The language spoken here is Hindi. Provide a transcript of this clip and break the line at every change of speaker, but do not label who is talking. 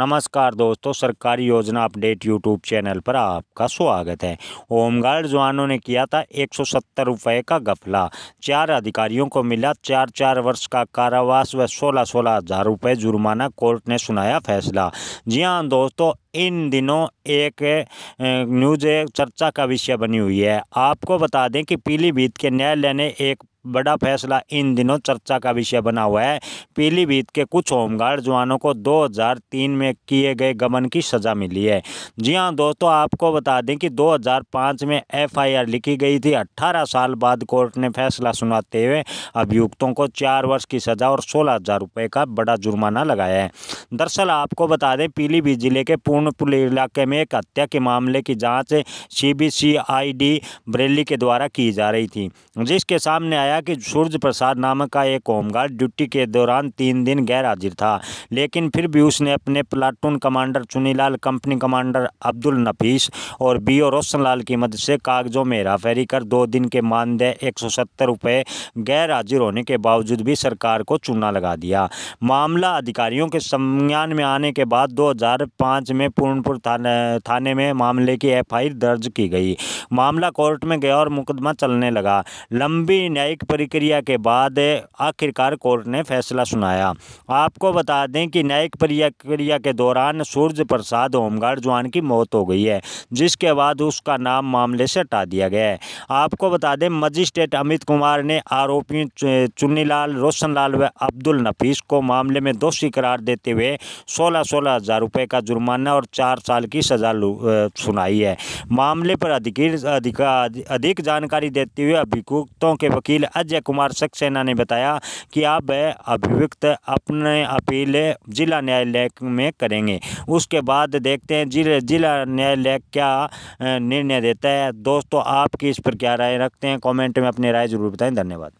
नमस्कार दोस्तों सरकारी योजना अपडेट यूट्यूब चैनल पर आपका स्वागत है होमगार्ड जवानों ने किया था एक सौ सत्तर रुपये का गफला चार अधिकारियों को मिला चार चार वर्ष का कारावास व सोलह सोलह हज़ार रुपये जुर्माना कोर्ट ने सुनाया फैसला जी हाँ दोस्तों इन दिनों एक न्यूज़ चर्चा का विषय बनी हुई है आपको बता दें कि पीलीभीत के न्यायालय ने एक बड़ा फैसला इन दिनों चर्चा का विषय बना हुआ है पीलीभीत के कुछ होमगार्ड जवानों को 2003 में किए गए गमन की सज़ा मिली है जी हां दोस्तों आपको बता दें कि 2005 में एफआईआर लिखी गई थी 18 साल बाद कोर्ट ने फैसला सुनाते हुए अभियुक्तों को चार वर्ष की सज़ा और सोलह हज़ार का बड़ा जुर्माना लगाया है दरअसल आपको बता दें पीलीभीत जिले के पूर्ण सोनपुर इलाके में एक हत्या के मामले की जांच सीबीसीआईडी बरेली के द्वारा की जा रही थी जिसके सामने आया कि सूर्य प्रसाद नामक का एक होमगार्ड ड्यूटी के दौरान तीन दिन गैर हाजिर था लेकिन फिर भी उसने अपने platoon commander Chunilal company commander Abdul Nafees और बी ओ रोशनलाल की मदद से कागजों में हेराफेरी कर दो दिन के मानदेय एक सौ सत्तर रुपये गैर हाजिर होने के बावजूद भी सरकार को चूना लगा दिया मामला अधिकारियों के संज्ञान में आने के बाद 2005 में पूर्णपुर थाने थाने में मामले की एफ दर्ज की गई मामला कोर्ट में गया और मुकदमा चलने लगा लंबी न्यायिक प्रक्रिया के बाद आखिरकार कोर्ट ने फैसला सुनाया आपको बता दें कि न्यायिक प्रक्रिया के दौरान सूर्य प्रसाद होमगार्ड जवान की मौत हो गई है जिसके बाद उसका नाम मामले से हटा दिया गया है आपको बता दें मजिस्ट्रेट अमित कुमार ने आरोपी चुन्नीलाल रोशनलाल व अब्दुल नफीस को मामले में दोषी करार देते हुए सोलह सोलह हज़ार रुपये का जुर्माना और और चार साल की सज़ा सुनाई है मामले पर अधिक अधिक जानकारी देते हुए अभियुक्तों के वकील अजय कुमार सक्सेना ने बताया कि अब अभियुक्त अपने अपील जिला न्यायालय में करेंगे उसके बाद देखते हैं जिला जिला न्यायालय क्या निर्णय देता है दोस्तों आपकी इस पर क्या राय रखते हैं कमेंट में अपनी राय जरूर बताएं धन्यवाद